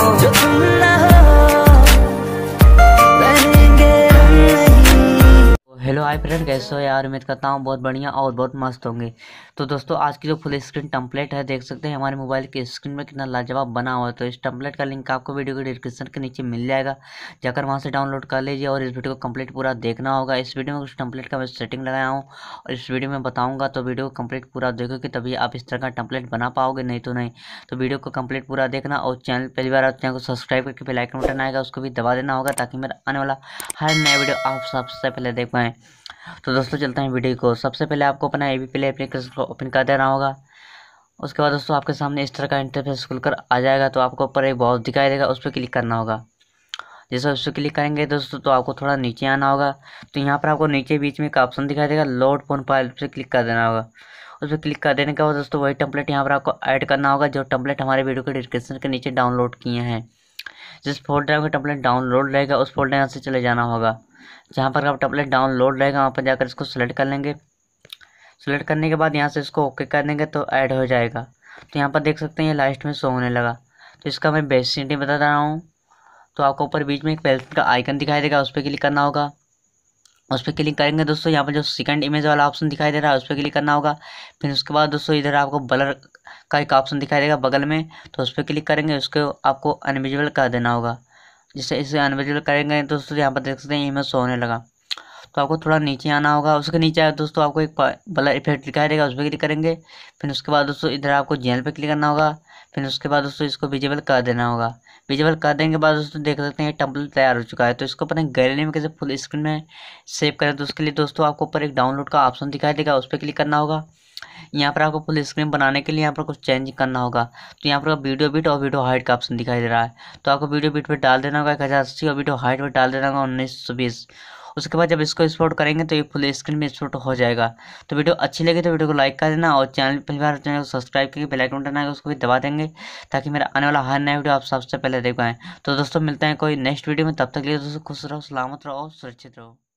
जो तुम ना हाय फ्रेंड कैसे हो यार उम्मीद करता हूँ बहुत बढ़िया और बहुत मस्त होंगे तो दोस्तों आज की जो फुल स्क्रीन टम्पलेट है देख सकते हैं हमारे मोबाइल के स्क्रीन में कितना लाजवाब बना हुआ है तो इस टम्पलेट का लिंक आपको वीडियो के डिस्क्रिप्शन के नीचे मिल जाएगा जाकर वहाँ से डाउनलोड कर लीजिए और इस वीडियो को कम्प्लीट पूरा देखना होगा इस वीडियो में उस टम्पलेट का मैं सेटिंग लगाया हूँ और इस वीडियो में बताऊँगा तो वीडियो को कम्प्लीट पूरा देखोगे तभी आप इस तरह का टम्पलेट बना पाओगे नहीं तो नहीं तो वीडियो को कम्प्लीट पूरा देखना और चैनल पहली बार चैनल को सब्सक्राइब करके बेलाइकन बटन आएगा उसको भी दबा देना होगा ताकि मेरा आने वाला हर नया वीडियो आप सबसे पहले देख पाएँ तो दोस्तों चलते हैं वीडियो को सबसे पहले आपको अपना ए बी प्ले एप्लीकेशन को ओपन कर देना होगा उसके बाद दोस्तों आपके सामने इस तरह का इंटरफेस खुलकर आ जाएगा तो आपको ऊपर एक बॉक्स दिखाई देगा उस पर क्लिक करना होगा जैसे उस पर क्लिक करेंगे दोस्तों तो आपको थोड़ा नीचे आना होगा तो यहाँ पर आपको नीचे बीच में एक ऑप्शन दिखाई देगा लोड फोन उस पर क्लिक कर देना होगा उस पर क्लिक कर देने के बाद दोस्तों वही टम्पलेट यहाँ पर आपको ऐड करना होगा जो टम्पलेट हमारे वीडियो के डिस्क्रिप्शन के नीचे डाउनलोड किए हैं जिस फोल्डर में टम्पलेट डाउनलोड रहेगा उस फोल्डर यहाँ से चले जाना होगा जहाँ पर आप टपलेट डाउनलोड रहेगा वहाँ पर जाकर इसको सेलेक्ट कर लेंगे सेलेक्ट करने के बाद यहाँ से इसको ओके कर देंगे तो ऐड हो जाएगा तो यहाँ पर देख सकते हैं ये लास्ट में शो होने लगा तो इसका मैं बेसिटी बता रहा हूँ तो आपको ऊपर बीच में एक पेल का आइकन दिखाई देगा उस पर क्लिक करना होगा उस पर क्लिक करेंगे दोस्तों यहाँ पर जो सेकंड इमेज वाला ऑप्शन दिखाई दे रहा है उस पर क्लिक करना होगा फिर उसके बाद दोस्तों इधर आपको बलर का एक ऑप्शन दिखाई देगा बगल में तो उस पर क्लिक करेंगे उसको आपको अनविजिबल कर देना होगा जिससे इसे अनविजिबल करेंगे दोस्तों यहाँ पर देख सकते हैं इमेज शो होने लगा तो आपको थोड़ा नीचे आना होगा उसके नीचे आए दोस्तों आपको एक बलर इफेक्ट दिखाई देगा उस पर क्लिक करेंगे फिर उसके बाद दोस्तों इधर आपको जेल पर क्लिक करना होगा फिर उसके बाद दोस्तों इसको विजिबल कर देना होगा विजिबल कर देने के बाद दोस्तों देख सकते हैं टम्पल तैयार हो चुका है तो इसको अपने गैलरी में कैसे फुल स्क्रीन में सेव करें तो उसके लिए दोस्तों आपको ऊपर एक डाउनलोड का ऑप्शन दिखाई देगा उस पर क्लिक करना होगा यहाँ पर आपको फुल स्क्रीन बनाने के लिए यहाँ पर कुछ चेंज करना होगा तो यहाँ पर वीडियो बिट और वीडियो हाइट का ऑप्शन दिखाई दे रहा है तो आपको वीडियो बिट पर डाल देना होगा एक हज़ार अस्सी और वीडियो हाइट पर डाल देना होगा उन्नीस सौ बीस उसके बाद जब इसको एक्सपोर्ट करेंगे तो ये फुल स्क्रीन में एक्सपोर्ट हो जाएगा तो वीडियो अच्छी लगी तो वीडियो को लाइक कर देना और चैनल पहली बार चैनल को सब्सक्राइब करके बेल आइकन बटन उसको भी दबा देंगे ताकि मेरा आने वाला हर नया वीडियो आप सबसे पहले देख पाएँ तो दोस्तों मिलते हैं कोई नेक्स्ट वीडियो में तब तक लिए दोस्तों खुश रहो सलामत रहो सुरक्षित रहो